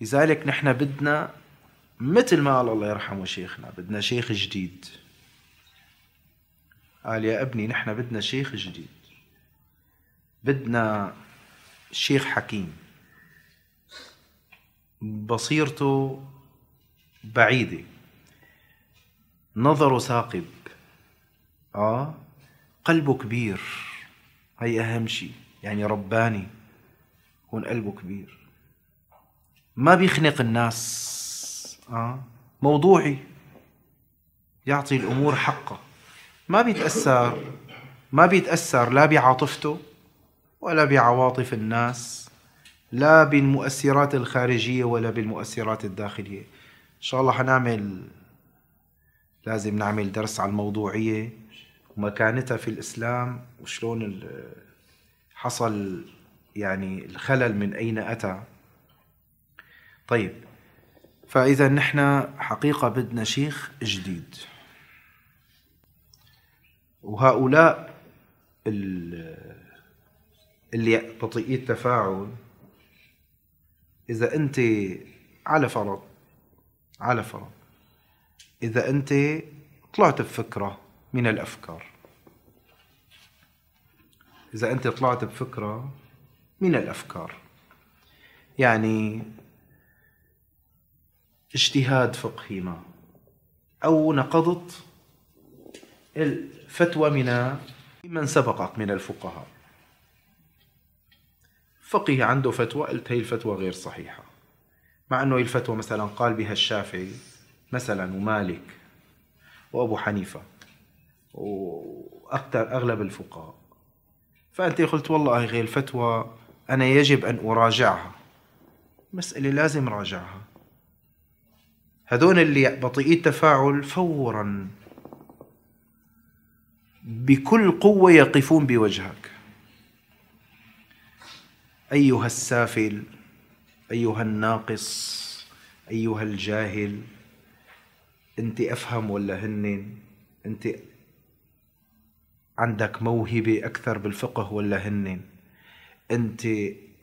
لذلك نحن بدنا مثل ما قال الله يرحمه شيخنا بدنا شيخ جديد قال يا ابني نحن بدنا شيخ جديد بدنا شيخ حكيم بصيرته بعيدة نظره ثاقب آه قلبه كبير هي أهم شيء يعني رباني يكون قلبه كبير ما بيخنق الناس آه. موضوعي يعطي الأمور حقه ما بيتأثر ما بيتأثر لا بعاطفته ولا بعواطف الناس لا بالمؤثرات الخارجية ولا بالمؤثرات الداخلية إن شاء الله حنعمل لازم نعمل درس على الموضوعية ومكانتها في الإسلام وشلون حصل يعني الخلل من أين أتى طيب فإذا نحن حقيقة بدنا شيخ جديد وهؤلاء اللي بطيئي التفاعل إذا أنت على فرض على فرض إذا أنت طلعت بفكرة من الأفكار إذا أنت طلعت بفكرة من الأفكار يعني اجتهاد فقهي ما أو نقضت الفتوى من من سبقك من الفقهاء فقيه عنده فتوى قلت هي الفتوى غير صحيحة مع أنه الفتوى مثلا قال بها الشافعي مثلا ومالك وأبو حنيفة وأكثر أغلب الفقهاء فأنت قلت والله غير الفتوى أنا يجب أن أراجعها مسألة لازم راجعها هذول اللي بطيئي التفاعل فورا بكل قوة يقفون بوجهك أيها السافل أيها الناقص أيها الجاهل أنت أفهم ولا هنن أنت عندك موهبة أكثر بالفقه ولا هنن أنت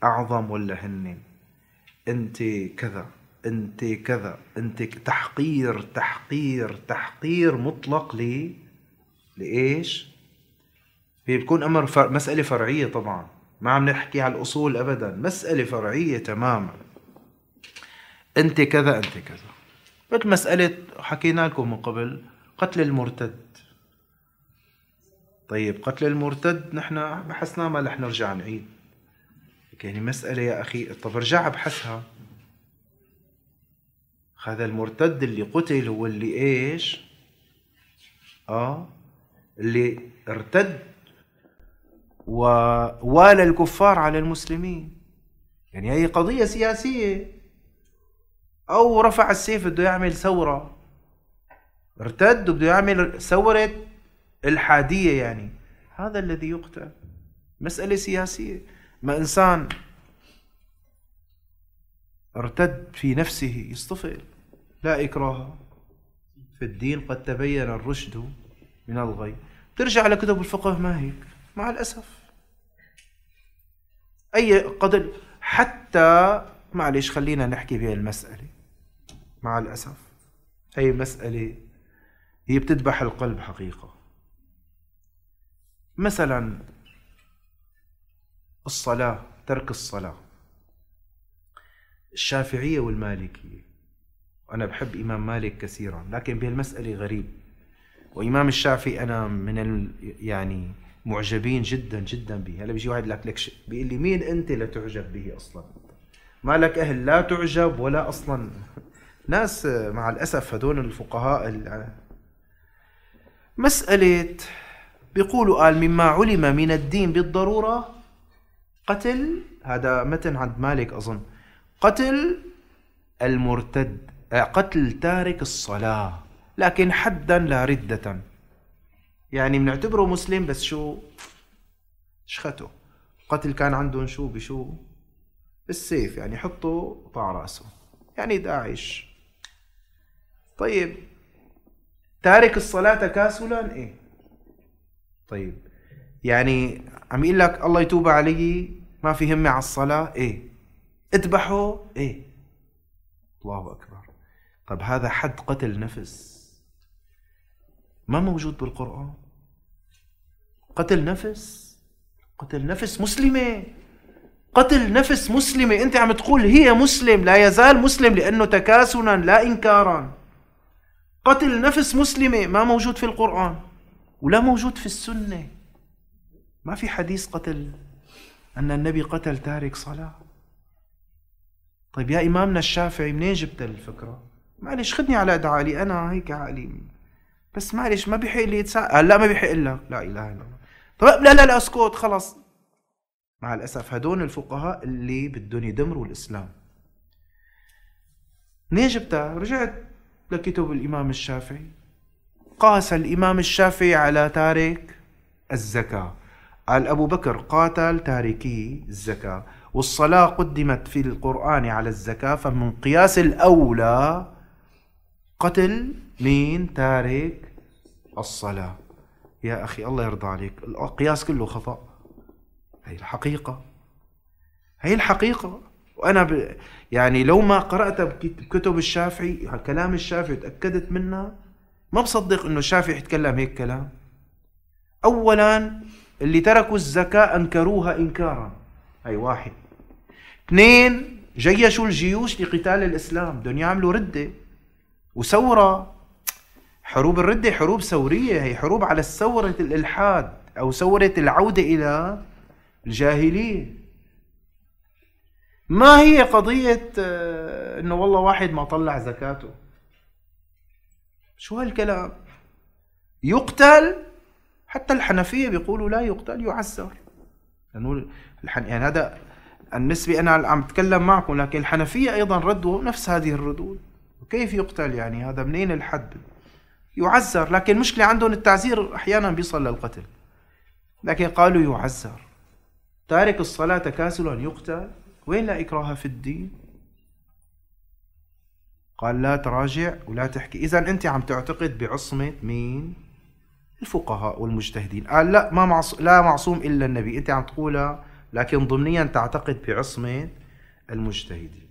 أعظم ولا هنن أنت كذا انت كذا انت تحقير تحقير تحقير مطلق ل لايش؟ هي بتكون امر فر... مساله فرعيه طبعا ما عم نحكي على الاصول ابدا مساله فرعيه تماما انت كذا انت كذا مثل مساله حكينا لكم من قبل قتل المرتد طيب قتل المرتد نحن بحثناه ما رح نرجع نعيد يعني مسألة يا أخي طب ارجع ابحثها هذا المرتد اللي قتل هو اللي ايش اه اللي ارتد ووالى الكفار على المسلمين يعني هي قضية سياسية أو رفع السيف بده يعمل ثورة ارتد وبده يعمل ثورة الحادية يعني هذا الذي يقتل مسألة سياسية ما إنسان ارتد في نفسه يصطفل لا إكراه في الدين قد تبين الرشد من الغي ترجع على كتب الفقه ما هيك مع الأسف أي قدر حتى معلش خلينا نحكي بهي المسألة مع الأسف هي مسألة هي بتذبح القلب حقيقة مثلا الصلاة ترك الصلاة الشافعية والمالكية وأنا بحب إمام مالك كثيرا لكن بهالمسألة غريب وإمام الشافعي أنا من ال... يعني معجبين جدا جدا به هلا بيجي واحد لك لك ش... بيقول لي مين أنت لتعجب به أصلا مالك أهل لا تعجب ولا أصلا ناس مع الأسف هدول الفقهاء ال... مسألة بيقولوا قال مما علم من الدين بالضرورة قتل هذا متن عند مالك أظن قتل المرتد آه، قتل تارك الصلاة لكن حدا لا ردة يعني بنعتبره مسلم بس شو شخته قتل كان عندهم شو بشو بالسيف يعني حطه طع راسه يعني داعش طيب تارك الصلاة تكاسلا ايه طيب يعني عم يقول لك الله يتوب علي ما في همة على الصلاة ايه اذبحه ايه الله اكبر طب هذا حد قتل نفس ما موجود بالقرآن قتل نفس قتل نفس مسلمة قتل نفس مسلمة أنت عم تقول هي مسلم لا يزال مسلم لأنه تكاسنا لا إنكارا قتل نفس مسلمة ما موجود في القرآن ولا موجود في السنة ما في حديث قتل أن النبي قتل تارك صلاة طيب يا إمامنا الشافعي منين جبت الفكرة؟ معلش خدني على قد عقلي انا هيك عقلي بس معلش ما بيحق لي يتساءل هلا آه، ما بيحق لك لا اله الا الله طب لا لا لا اسكت خلص مع الاسف هدول الفقهاء اللي بدهم يدمروا الاسلام منين جبتها؟ رجعت لكتب الامام الشافعي قاس الامام الشافعي على تارك الزكاه قال ابو بكر قاتل تاركي الزكاه والصلاه قدمت في القران على الزكاه فمن قياس الاولى قتل مين تارك الصلاة يا أخي الله يرضى عليك القياس كله خطأ هي الحقيقة هي الحقيقة وأنا ب... يعني لو ما قرأت بكتب الشافعي كلام الشافعي تأكدت منها ما بصدق أنه الشافعي يتكلم هيك كلام أولا اللي تركوا الزكاة أنكروها إنكارا هي واحد اثنين جيشوا الجيوش لقتال الإسلام بدهم يعملوا ردة وثورة حروب الردة حروب ثورية هي حروب على ثورة الإلحاد أو ثورة العودة إلى الجاهلية ما هي قضية آه، إنه والله واحد ما طلع زكاته شو هالكلام يقتل حتى الحنفية بيقولوا لا يقتل يعسر لأنه الحن... يعني هذا النسبي أنا عم بتكلم معكم لكن الحنفية أيضا ردوا نفس هذه الردود كيف يقتل يعني هذا منين الحد يعزر لكن مشكلة عندهم التعزير أحيانا بيصل للقتل لكن قالوا يعزر تارك الصلاة تكاسلا يقتل وين لا إكراه في الدين قال لا تراجع ولا تحكي إذا أنت عم تعتقد بعصمة مين الفقهاء والمجتهدين قال لا ما معصوم لا معصوم إلا النبي أنت عم تقولها لكن ضمنيا تعتقد بعصمة المجتهدين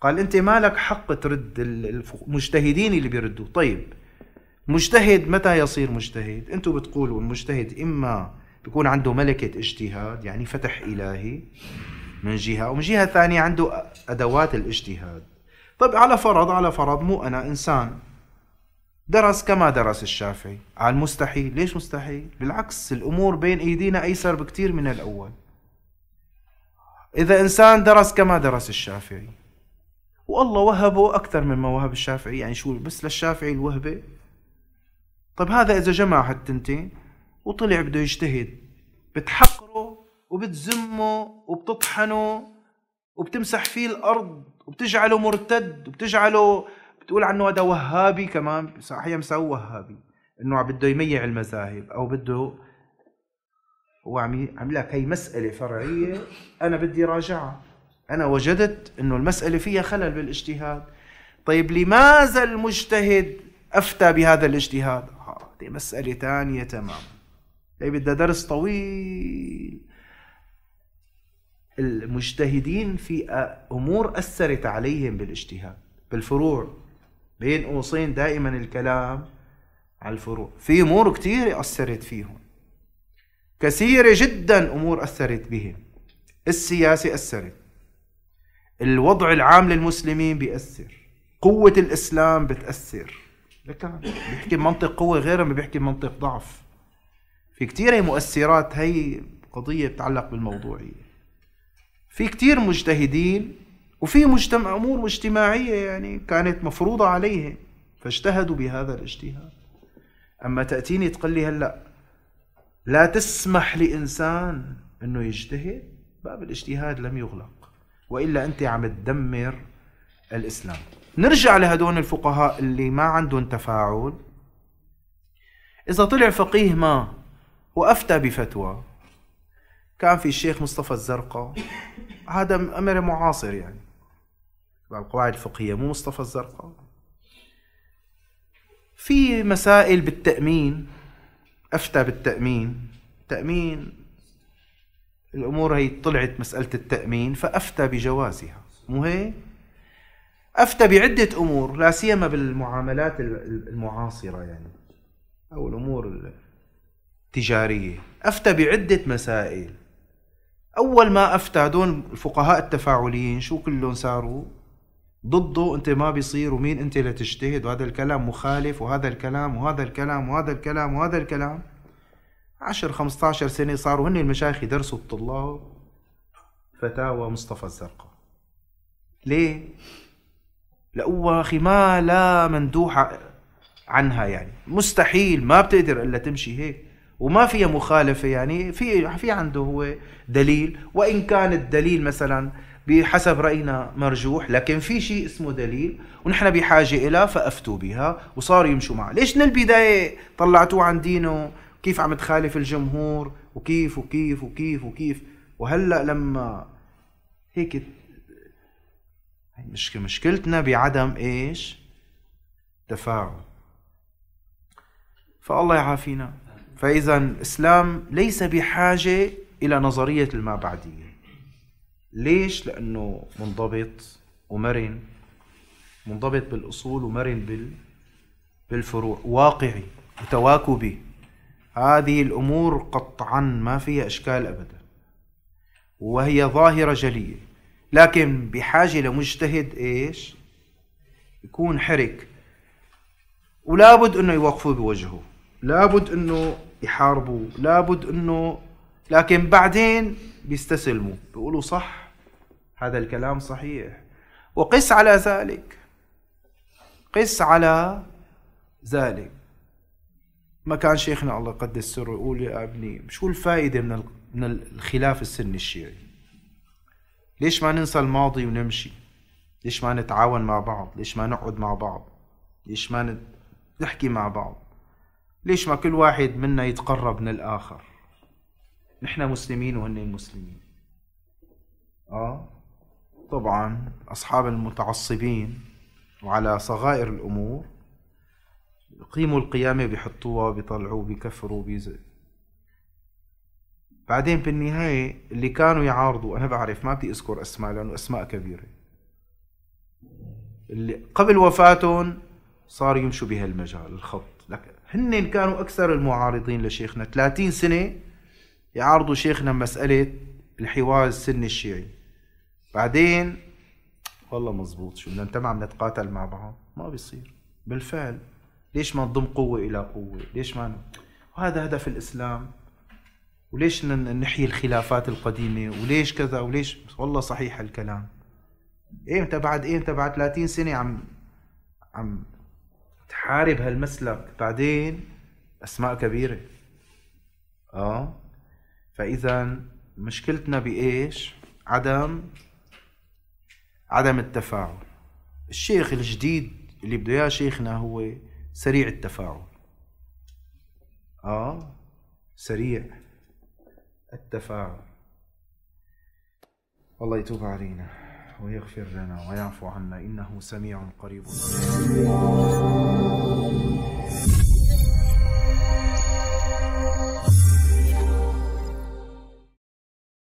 قال انت مالك حق ترد المجتهدين اللي بيردوا طيب مجتهد متى يصير مجتهد انتم بتقولوا المجتهد اما بيكون عنده ملكة اجتهاد يعني فتح إلهي من جهة ومن جهة ثانية عنده أدوات الاجتهاد طيب على فرض على فرض مو أنا إنسان درس كما درس الشافعي على المستحيل ليش مستحيل بالعكس الأمور بين أيدينا أيسر بكتير من الأول إذا إنسان درس كما درس الشافعي والله وهبه أكثر مما وهب الشافعي يعني شو بس للشافعي الوهبة طب هذا إذا جمع هالتنتين وطلع بده يجتهد بتحقره وبتزمه وبتطحنه وبتمسح فيه الأرض وبتجعله مرتد وبتجعله بتقول عنه هذا وهابي كمان صحيح مسوي وهابي انه عم بده يميع المذاهب او بده هو عم عم لك هي مساله فرعيه انا بدي راجعها أنا وجدت أنه المسألة فيها خلل بالاجتهاد طيب لماذا المجتهد أفتى بهذا الاجتهاد هذه آه، مسألة ثانية تماما طيب بدها درس طويل المجتهدين في أمور أثرت عليهم بالاجتهاد بالفروع بين قوسين دائما الكلام على الفروع في أمور كثيرة أثرت فيهم كثيرة جدا أمور أثرت بهم السياسة أثرت الوضع العام للمسلمين بيأثر قوة الإسلام بتأثر لكان بيحكي منطق قوة غير ما بيحكي منطق ضعف في كتير مؤثرات هي قضية بتتعلق بالموضوعية في كتير مجتهدين وفي مجتمع أمور مجتمعية يعني كانت مفروضة عليهم فاجتهدوا بهذا الاجتهاد أما تأتيني تقول لي هلأ لا تسمح لإنسان أنه يجتهد باب الاجتهاد لم يغلق والا انت عم تدمر الاسلام نرجع لهدول الفقهاء اللي ما عندهم تفاعل اذا طلع فقيه ما وافتى بفتوى كان في الشيخ مصطفى الزرقاء هذا امر معاصر يعني القواعد الفقهيه مو مصطفى الزرقاء في مسائل بالتامين افتى بالتامين تامين الامور هي طلعت مساله التامين فافتى بجوازها مو هيك افتى بعده امور لا سيما بالمعاملات المعاصره يعني او الامور التجاريه افتى بعده مسائل اول ما افتى دون الفقهاء التفاعليين شو كلهم صاروا ضده انت ما بيصير ومين انت لتجتهد وهذا الكلام مخالف وهذا الكلام وهذا الكلام وهذا الكلام وهذا الكلام, وهذا الكلام 10 15 سنه صاروا هن المشايخ يدرسوا الطلاب فتاوى مصطفى الزرقاء ليه؟ لقوها اخي ما لا مندوحه عنها يعني مستحيل ما بتقدر الا تمشي هيك وما فيها مخالفه يعني في في عنده هو دليل وان كان الدليل مثلا بحسب راينا مرجوح لكن في شيء اسمه دليل ونحن بحاجه إلى فافتوا بها وصاروا يمشوا معه ليش من البدايه طلعتوه عن دينه كيف عم تخالف الجمهور وكيف وكيف وكيف وكيف وهلا لما هيك مشكلة مشكلتنا بعدم ايش؟ تفاعل فالله يعافينا فاذا الاسلام ليس بحاجه الى نظريه الما بعديه ليش؟ لانه منضبط ومرن منضبط بالاصول ومرن بال بالفروع واقعي وتواكبي هذه الأمور قطعا ما فيها إشكال أبدا وهي ظاهرة جلية لكن بحاجة لمجتهد إيش يكون حرك ولابد أنه يوقفوا بوجهه لابد أنه يحاربوا لابد أنه لكن بعدين بيستسلموا بيقولوا صح هذا الكلام صحيح وقس على ذلك قس على ذلك ما كان شيخنا الله يقدس سره يقول يا ابني شو الفائدة من من الخلاف السني الشيعي ليش ما ننسى الماضي ونمشي ليش ما نتعاون مع بعض ليش ما نقعد مع بعض ليش ما نحكي مع بعض ليش ما كل واحد منا يتقرب من الآخر نحن مسلمين وهن مسلمين آه طبعا أصحاب المتعصبين وعلى صغائر الأمور يقيموا القيامه بيحطوها بيطلعوا بيكفروا بيز... بعدين بالنهايه اللي كانوا يعارضوا انا بعرف ما بدي اذكر اسماء لانه اسماء كبيره اللي قبل وفاتهم صار يمشوا بهالمجال الخط لك هن كانوا اكثر المعارضين لشيخنا 30 سنه يعارضوا شيخنا مساله الحوار السني الشيعي بعدين والله مزبوط شو بدنا انت ما عم نتقاتل مع بعض ما بيصير بالفعل ليش ما نضم قوة إلى قوة ليش ما وهذا هدف الإسلام وليش نحيي الخلافات القديمة وليش كذا وليش والله صحيح الكلام إيمتى بعد إيمتى بعد 30 سنة عم عم تحارب هالمسلك بعدين أسماء كبيرة آه فإذا مشكلتنا بإيش عدم عدم التفاعل الشيخ الجديد اللي بده اياه شيخنا هو سريع التفاعل اه سريع التفاعل الله يتوب علينا ويغفر لنا ويعفو عنا انه سميع قريب